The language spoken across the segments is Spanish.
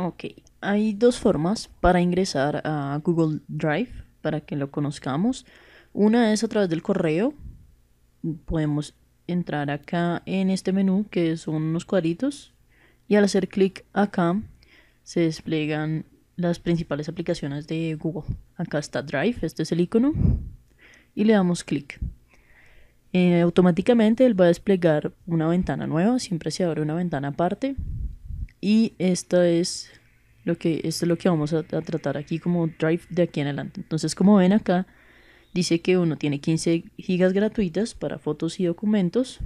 Ok, hay dos formas para ingresar a Google Drive para que lo conozcamos. Una es a través del correo. Podemos entrar acá en este menú que son unos cuadritos y al hacer clic acá se despliegan las principales aplicaciones de Google. Acá está Drive, este es el icono y le damos clic. Eh, automáticamente él va a desplegar una ventana nueva, siempre se abre una ventana aparte y esto es lo que, es lo que vamos a, tratar aquí como drive de aquí en adelante. Entonces, como ven acá, dice que uno tiene 15 gigas gratuitas para fotos y documentos.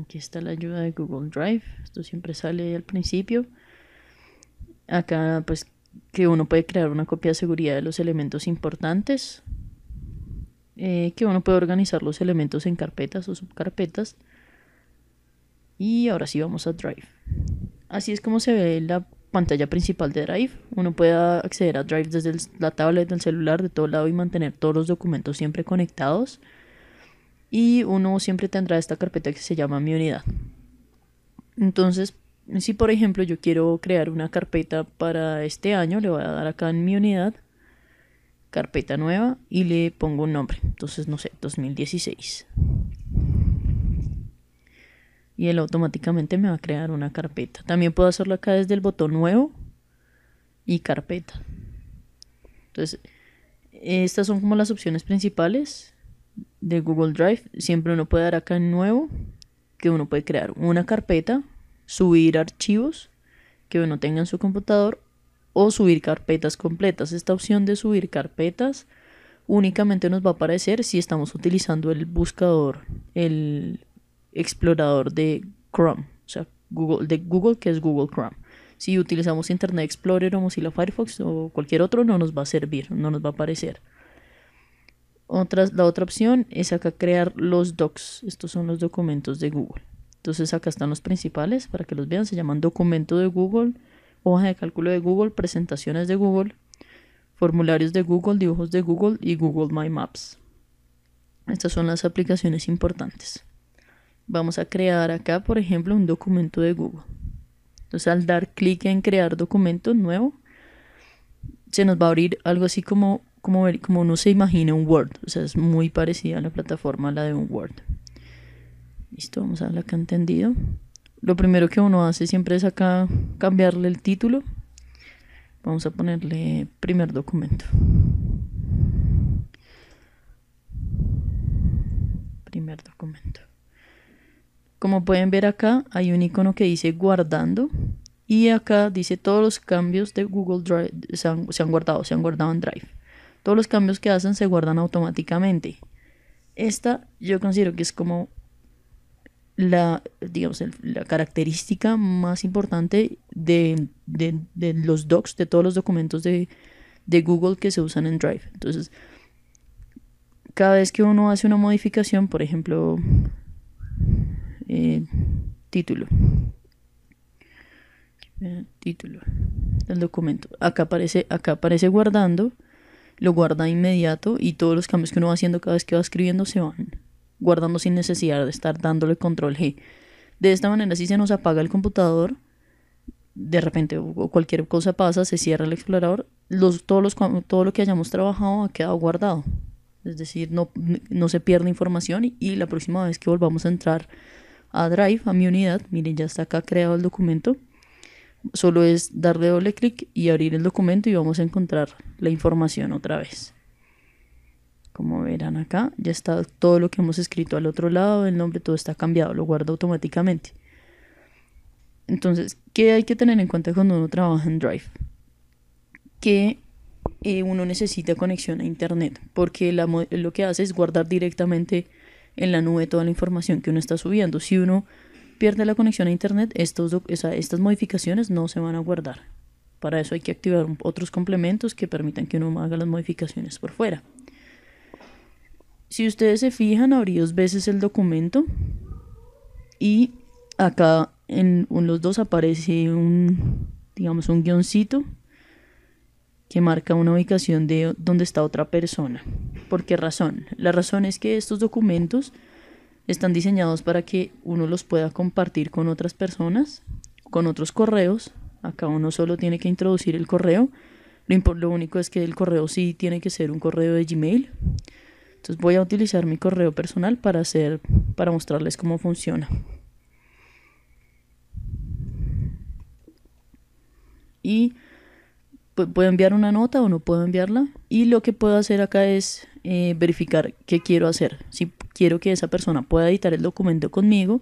Aquí está la ayuda de Google Drive. Esto siempre sale al principio. Acá, pues, que uno puede crear una copia de seguridad de los elementos importantes. Eh, que uno puede organizar los elementos en carpetas o subcarpetas. Y ahora sí vamos a Drive. Así es como se ve la pantalla principal de Drive. Uno puede acceder a Drive desde la tablet del celular de todo lado y mantener todos los documentos siempre conectados. Y uno siempre tendrá esta carpeta que se llama mi unidad. Entonces, si por ejemplo yo quiero crear una carpeta para este año, le voy a dar acá en mi unidad, carpeta nueva y le pongo un nombre. Entonces, no sé, 2016 y él automáticamente me va a crear una carpeta. También puedo hacerlo acá desde el botón nuevo y carpeta. Entonces, estas son como las opciones principales de Google Drive. Siempre uno puede dar acá en nuevo, que uno puede crear una carpeta, subir archivos que uno tenga en su computador o subir carpetas completas. Esta opción de subir carpetas únicamente nos va a aparecer si estamos utilizando el buscador, el explorador de Chrome, o sea, Google, de Google que es Google Chrome. Si utilizamos Internet Explorer o Mozilla Firefox o cualquier otro, no nos va a servir, no nos va a aparecer. la otra opción es acá crear los docs. Estos son los documentos de Google. Entonces acá están los principales para que los vean. Se llaman documento de Google, hoja de cálculo de Google, presentaciones de Google, formularios de Google, dibujos de Google y Google My Maps. Estas son las aplicaciones importantes vamos a crear acá, por ejemplo, un documento de Google. Entonces, al dar clic en crear documento nuevo, se nos va a abrir algo así como, como, como uno se imagina un Word. O sea, es muy parecida a la plataforma la de un Word. Listo, vamos a darle acá entendido. Lo primero que uno hace siempre es acá cambiarle el título. Vamos a ponerle primer documento. Primer documento. Como pueden ver acá, hay un icono que dice guardando y acá dice todos los cambios de Google Drive se han, guardado, se han guardado en Drive. Todos los cambios que hacen se guardan automáticamente. Esta yo considero que es como la, digamos, la característica más importante de, los docs, de todos los documentos de, de Google que se usan en Drive. Entonces, cada vez que uno hace una modificación, por ejemplo, eh, título. Eh, título del documento. Acá aparece, acá aparece guardando, lo guarda inmediato y todos los cambios que uno va haciendo cada vez que va escribiendo se van guardando sin necesidad de estar dándole control G. De esta manera, si se nos apaga el computador, de repente o cualquier cosa pasa, se cierra el explorador, todos los, todo lo que hayamos trabajado ha quedado guardado. Es decir, no, no se pierde información y la próxima vez que volvamos a entrar a Drive, a mi unidad. Miren, ya está acá creado el documento. Solo es darle doble clic y abrir el documento y vamos a encontrar la información otra vez. Como verán acá, ya está todo lo que hemos escrito al otro lado, el nombre, todo está cambiado, lo guarda automáticamente. Entonces, ¿qué hay que tener en cuenta cuando uno trabaja en Drive? Que eh, uno necesita conexión a Internet, porque lo que hace es guardar directamente en la nube toda la información que uno está subiendo. Si uno pierde la conexión a Internet, estas modificaciones no se van a guardar. Para eso hay que activar otros complementos que permitan que uno haga las modificaciones por fuera. Si ustedes se fijan, abrí dos veces el documento y acá en los dos aparece un, digamos, un guioncito que marca una ubicación de donde está otra persona. ¿Por qué razón? La razón es que estos documentos están diseñados para que uno los pueda compartir con otras personas, con otros correos. Acá uno solo tiene que introducir el correo. Lo, lo único es que el correo sí tiene que ser un correo de Gmail. Entonces voy a utilizar mi correo personal para hacer para mostrarles cómo funciona. Y puedo enviar una nota o no puedo enviarla. Y lo que puedo hacer acá es eh, verificar qué quiero hacer. Si quiero que esa persona pueda editar el documento conmigo,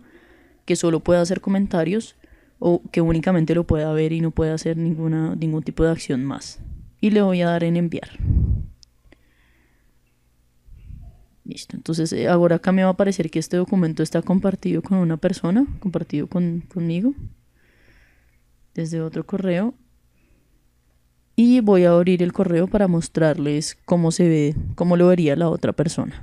que solo pueda hacer comentarios o que únicamente lo pueda ver y no pueda hacer ninguna, ningún tipo de acción más. Y le voy a dar en enviar. Listo, entonces eh, ahora acá me va a aparecer que este documento está compartido con una persona, compartido conmigo, desde otro correo y voy a abrir el correo para mostrarles cómo se ve, cómo lo vería la otra persona.